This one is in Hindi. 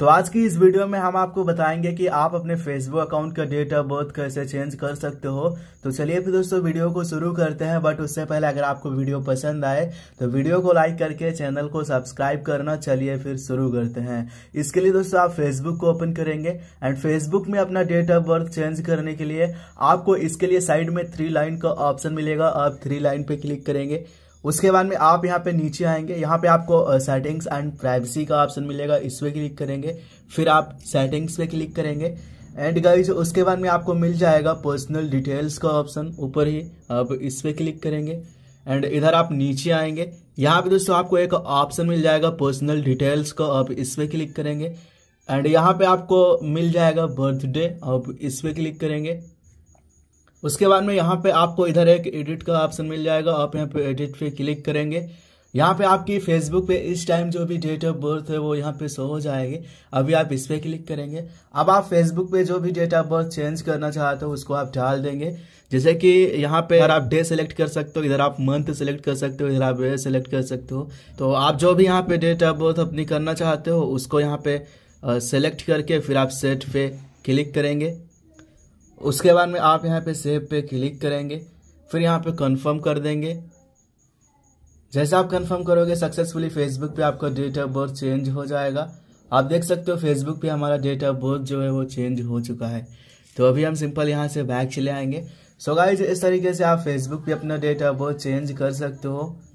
तो आज की इस वीडियो में हम आपको बताएंगे कि आप अपने फेसबुक अकाउंट का डेट ऑफ बर्थ कैसे चेंज कर सकते हो तो चलिए फिर दोस्तों वीडियो को शुरू करते हैं बट उससे पहले अगर आपको वीडियो पसंद आए तो वीडियो को लाइक करके चैनल को सब्सक्राइब करना चलिए फिर शुरू करते हैं इसके लिए दोस्तों आप फेसबुक को ओपन करेंगे एंड फेसबुक में अपना डेट ऑफ बर्थ चेंज करने के लिए आपको इसके लिए साइड में थ्री लाइन का ऑप्शन मिलेगा आप थ्री लाइन पे क्लिक करेंगे उसके बाद में आप यहाँ पे नीचे आएंगे यहाँ पे आपको सेटिंग्स एंड प्राइवेसी का ऑप्शन मिलेगा इस पर क्लिक करेंगे फिर आप सेटिंग्स पे क्लिक करेंगे एंड गाइज उसके बाद में आपको मिल जाएगा पर्सनल डिटेल्स का ऑप्शन ऊपर ही आप इस पर क्लिक करेंगे एंड इधर आप नीचे आएंगे यहाँ पे दोस्तों आपको एक ऑप्शन मिल जाएगा पर्सनल डिटेल्स का आप इस पर क्लिक करेंगे एंड यहाँ पे आपको मिल जाएगा बर्थडे आप इस पर क्लिक करेंगे उसके बाद में यहाँ पे आपको इधर एक एडिट का ऑप्शन मिल जाएगा आप यहाँ पे एडिट पे क्लिक करेंगे यहाँ पे आपकी फेसबुक पे इस टाइम जो भी डेट ऑफ बर्थ है वो यहाँ पे शो हो जाएगी अभी आप इस पर क्लिक करेंगे अब आप फेसबुक पे जो भी डेट ऑफ बर्थ चेंज करना चाहते हो उसको आप डाल देंगे जैसे कि यहाँ पे अगर आप डे सेलेक्ट कर सकते हो इधर आप मंथ सेलेक्ट कर सकते हो इधर आप ईयर सेलेक्ट कर सकते हो तो आप जो भी यहाँ पे डेट ऑफ बर्थ अपनी करना चाहते हो उसको यहाँ पे सेलेक्ट करके फिर आप सेट पे क्लिक करेंगे उसके बाद में आप यहाँ पे सेव पे क्लिक करेंगे फिर यहाँ पे कंफर्म कर देंगे जैसे आप कंफर्म करोगे सक्सेसफुली फेसबुक पे आपका डेट ऑफ बर्थ चेंज हो जाएगा आप देख सकते हो फेसबुक पे हमारा डेट ऑफ बर्थ जो है वो चेंज हो चुका है तो अभी हम सिंपल यहाँ से बैग चले आएंगे सो so गाइज इस तरीके से आप फेसबुक पे अपना डेट ऑफ बर्थ चेंज कर सकते हो